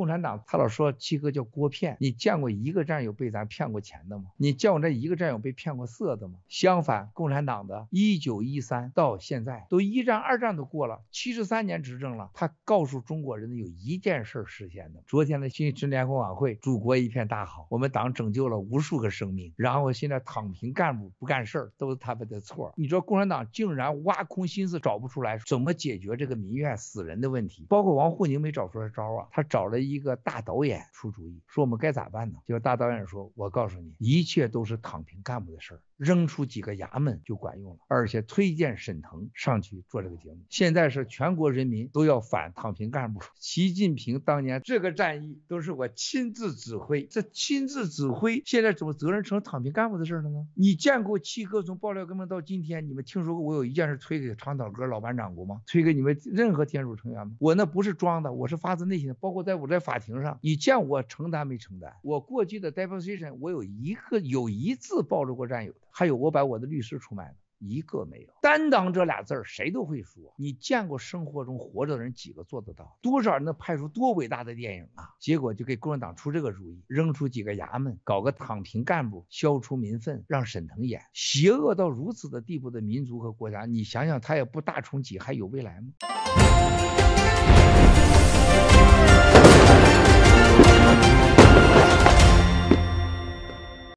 共产党他老说七哥叫郭骗，你见过一个战友被咱骗过钱的吗？你见过这一个战友被骗过色的吗？相反，共产党的一九一三到现在都一战二战都过了七十三年执政了，他告诉中国人有一件事实现的。昨天的新春联欢晚会，祖国一片大好，我们党拯救了无数个生命。然后现在躺平干部不干事儿都是他们的错。你说共产党竟然挖空心思找不出来怎么解决这个民怨死人的问题？包括王沪宁没找出来招啊，他找了。一个大导演出主意，说我们该咋办呢？就大导演说，我告诉你，一切都是躺平干部的事儿，扔出几个衙门就管用了。而且推荐沈腾上去做这个节目。现在是全国人民都要反躺平干部。习近平当年这个战役都是我亲自指挥，这亲自指挥，现在怎么责任成了躺平干部的事了呢？你见过七哥从爆料革命到今天，你们听说过我有一件事推给长岛哥老班长过吗？推给你们任何天主成员吗？我那不是装的，我是发自内心的。包括在我在。法庭上，你见我承担没承担？我过去的 deposition，我有一个有一次暴露过战友的，还有我把我的律师出卖了，一个没有。担当这俩字儿，谁都会说，你见过生活中活着的人几个做得到？多少人能拍出多伟大的电影啊？结果就给共产党出这个主意，扔出几个衙门，搞个躺平干部，消除民愤，让沈腾演。邪恶到如此的地步的民族和国家，你想想，他也不大重启，还有未来吗？